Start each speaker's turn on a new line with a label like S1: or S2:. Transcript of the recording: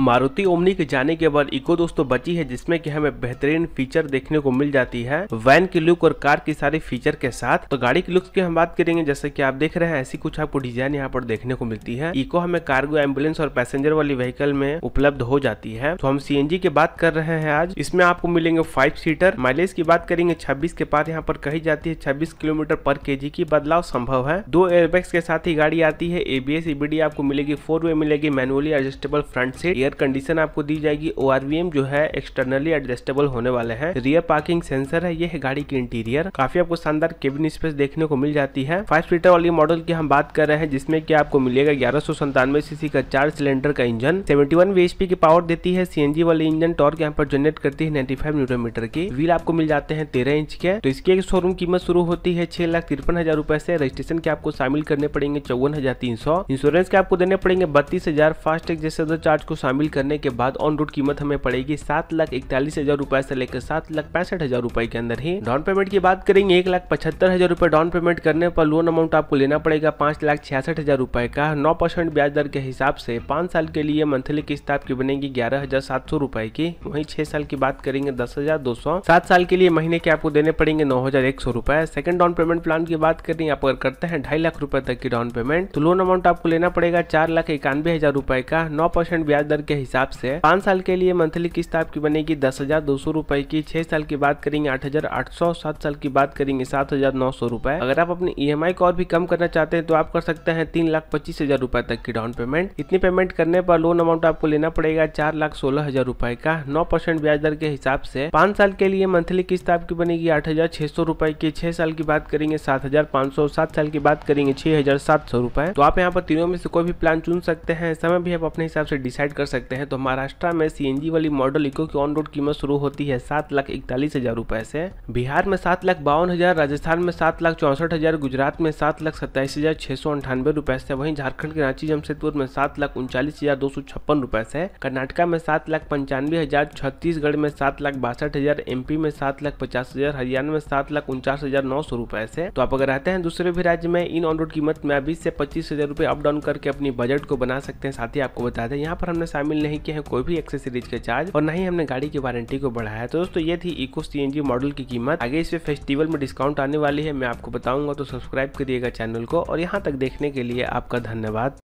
S1: Maruti omni के जाने के बाद इको दोस्तों बची है जिसमें कि हमें बेहतरीन फीचर देखने को मिल जाती है वैन की लुक और कार की सारी फीचर के साथ तो गाड़ी की लुक्स की हम बात करेंगे जैसे कि आप देख रहे हैं ऐसी कुछ आपको डिजाइन यहाँ पर देखने को मिलती है इको हमें कार्गो एम्बुलेंस और पैसेंजर वाली व्हीकल में उपलब्ध हो जाती है तो हम सी की बात कर रहे हैं आज इसमें आपको मिलेंगे फाइव सीटर माइलेज की बात करेंगे छब्बीस के पास यहाँ पर कही जाती है छब्बीस किलोमीटर पर के की बदलाव संभव है दो एयरबैग्स के साथ ही गाड़ी आती है एबीएस ईबीडी e आपको मिलेगी फोर वे मिलेगी manually adjustable front seat rear condition आपको दी जाएगी ओ जो है एक्सटर्नली एडजस्टेबल होने वाले हैं रियर पार्किंग सेंसर है ये है गाड़ी की इंटीरियर काफी आपको शानदार केबिन स्पेस देखने को मिल जाती है फाइव सीटर वाली मॉडल की हम बात कर रहे हैं जिसमें की आपको मिलेगा ग्यारह सीसी का चार सिलेंडर का इंजन सेवेंटी वन की पावर देती है सीएनजी वाली इंजन टॉर्क यहाँ पर जनरेट करती है नाइन्टी फाइव न्यूटन की व्हील आपको मिल जाते हैं तेरह इंच के तो इसकी एक शोरूम कीमत शुरू होती है छह लाख तिरपन हजार रूपए से रजिस्ट्रेशन के आपको शामिल करने पड़ेंगे चौवन हजार तीन सौ इंश्योरेंस के आपको देने पड़ेंगे बत्तीस हजार फास्ट एक जैसे चार्ज को शामिल शामिल करने के बाद ऑन रोड कीमत हमें पड़ेगी सात लाख इकतालीस हजार रुपए से लेकर सात लाख पैंसठ हजार रुपए के अंदर ही डाउन पेमेंट की बात करेंगे एक लाख पचहत्तर हजार रुपए डाउन पेमेंट करने पर लोन अमाउंट आपको लेना पड़ेगा पांच लाख छियासठ हजार रूपए का नौ परसेंट ब्याज दर के हिसाब से पांच साल के लिए मंथली किस्त आपकी बनेगी ग्यारह हजार सात सौ रूपए की वही छह साल की बात करेंगे दस हजार दो सौ सात साल के लिए महीने के आपको देने पड़ेंगे नौ हजार एक सौ रुपए सेकंड डाउन पेमेंट प्लान की बात करें आप अगर करते हैं ढाई लाख रुपए तक की डाउन पेमेंट तो लोन अमाउंट आपको लेना पड़ेगा चार लाख इक्यानवे हजार रुपए का नौ परसेंट ब्याज दर दर के हिसाब से पाँच साल के लिए मंथली किस्त आपकी बनेगी दस हजार दो सौ रूपए की छह साल की बात करेंगे आठ हजार आठ सौ सात साल की बात करेंगे सात हजार नौ सौ रूपए अगर आप अपनी ई e को और भी कम करना चाहते हैं तो आप कर सकते हैं तीन लाख पच्चीस हजार रूपए तक की डाउन पेमेंट इतनी पेमेंट करने पर लोन अमाउंट आपको लेना पड़ेगा चार लाख सोलह हजार रूपए का नौ परसेंट ब्याज दर के हिसाब से पाँच साल के लिए मंथली किस्त आपकी बनेगी आठ हजार छह सौ रूपए की छह साल की बात करेंगे सात हजार पाँच सौ सात साल की बात करेंगे छह हजार सात सौ रुपए तो आप यहाँ पर तीनों में से कोई भी प्लान चुन सकते हैं समय भी आप अपने हिसाब से डिसाइड कर सकते हैं तो महाराष्ट्र में सी वाली मॉडल इको की ऑन रोड कीमत शुरू होती है सात लाख इकतालीस हजार रुपए से बिहार में सात लाख बावन हजार राजस्थान में सात लाख चौसठ हजार गुजरात में सात लाख सत्ताईस हजार छह सौ अंठानवे रूपए से वहीं झारखंड के रांची जमशेदपुर में सात लाख उनचालीस हजार दो सौ छप्पन रुपए से कर्नाटका में सात लाख पंचानवे हजार छत्तीसगढ़ में सात लाख बासठ हजार एमपी में सात लाख पचास हजार हरियाणा में सात लाख उनचास हजार नौ सौ रुपए से तो आप अगर रहते हैं दूसरे भी राज्य में इन ऑन रोड कीमत में बीस से पच्चीस हजार रूपए अप डाउन करके अपनी बजट को बना सकते हैं साथ ही आपको बता दें यहाँ पर हमने शामिल नहीं किया है कोई भी एक्सेसरीज का चार्ज और न ही हमने गाड़ी की वारंटी को बढ़ाया तो दोस्तों ये थी इको सी मॉडल की कीमत आगे इस फेस्टिवल में डिस्काउंट आने वाली है मैं आपको बताऊंगा तो सब्सक्राइब करिएगा चैनल को और यहाँ तक देखने के लिए आपका धन्यवाद